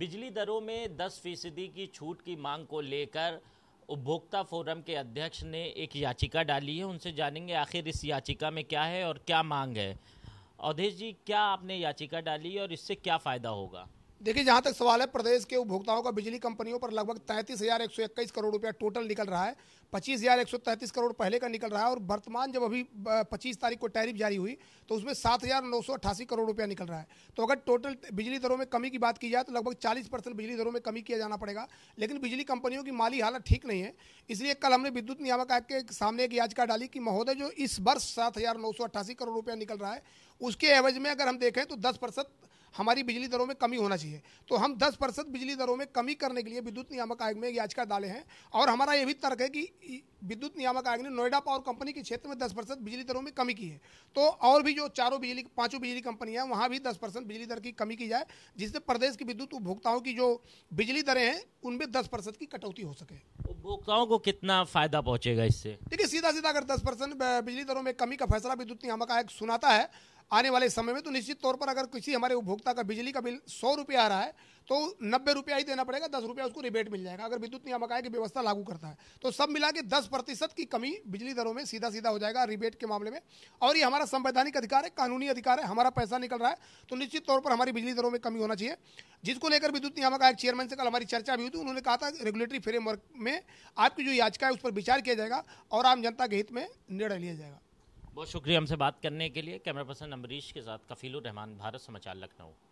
बिजली दरों में 10 फीसदी की छूट की मांग को लेकर उपभोक्ता फोरम के अध्यक्ष ने एक याचिका डाली है उनसे जानेंगे आखिर इस याचिका में क्या है और क्या मांग है अवधेश जी क्या आपने याचिका डाली और इससे क्या फ़ायदा होगा देखिए जहां तक सवाल है प्रदेश के उपभोक्ताओं का बिजली कंपनियों पर लगभग तैंतीस हजार एक सौ इक्कीस करोड़ रुपया टोटल निकल रहा है पच्चीस हजार एक सौ तैंतीस करोड़ पहले का निकल रहा है और वर्तमान जब अभी पच्चीस तारीख को टैरिफ जारी हुई तो उसमें सात हजार नौ सौ अट्ठासी करोड़ रुपया निकल रहा है तो अगर टोटल बिजली दरों में कमी की बात की जाए तो लगभग चालीस परसेंट बिजली दरों में कमी किया जाना पड़ेगा लेकिन बिजली कंपनियों की माली हालत ठीक नहीं है इसलिए कल हमने विद्युत नियामक आयोग के सामने एक याचिका डाली कि महोदय जो इस वर्ष सात हजार नौ सौ अट्ठासी करोड़ रुपया निकल रहा है उसके एवज में अगर हम देखें तो दस हमारी बिजली दरों में कमी होना चाहिए तो हम दस प्रतिशत बिजली दरों में कमी करने के लिए विद्युत नियामक आयोग में याचिका डाले हैं और हमारा ये भी तर्क है कि विद्युत नियामक आयोग ने नोएडा पावर कंपनी के क्षेत्र में दस परसेंट बिजली दरों में कमी की है तो और भी जो चारों बिजली पांचों बिजली कंपनियां वहाँ भी दस परसेंट बिजली दर की कमी की जाए जिससे प्रदेश की विद्युत उपभोक्ताओं की जो बिजली दरें हैं उनमें दस परसेंट की कटौती हो सके उपभोक्ताओं को कितना फायदा पहुंचेगा इससे देखिए सीधा सीधा अगर दस परसेंट बिजली दरों में कमी का फैसला विद्युत नियामक आयोग सुनाता है आने वाले समय में तो निश्चित तौर पर अगर किसी हमारे उपभोक्ता का बिजली का बिल सौ रुपये आ रहा है तो नब्बे रुपया ही देना पड़ेगा दस रुपया उसको रिबेट मिल जाएगा अगर विद्युत नियामक आय की व्यवस्था लागू करता है तो सब मिला के दस प्रतिशत की कमी बिजली दरों में सीधा सीधा हो जाएगा रिबेट के मामले में और ये हमारा संवैधानिक अधिकार है कानूनी अधिकार है हमारा पैसा निकल रहा है तो निश्चित तौर पर हमारी बिजली दरों में कमी होना चाहिए जिसको लेकर विद्युत नियामक आयोग चेयरमैन से कल हमारी चर्चा भी हुई थी उन्होंने कहा था रेगुलेटरी फ्रेमवर्क में आपकी जो याचिका है उस पर विचार किया जाएगा और आम जनता के हित में निर्णय लिया जाएगा बहुत शुक्रिया हमसे बात करने के लिए कैमरा पर्सन अमरीश के साथ कफील रहमान भारत समाचार लखनऊ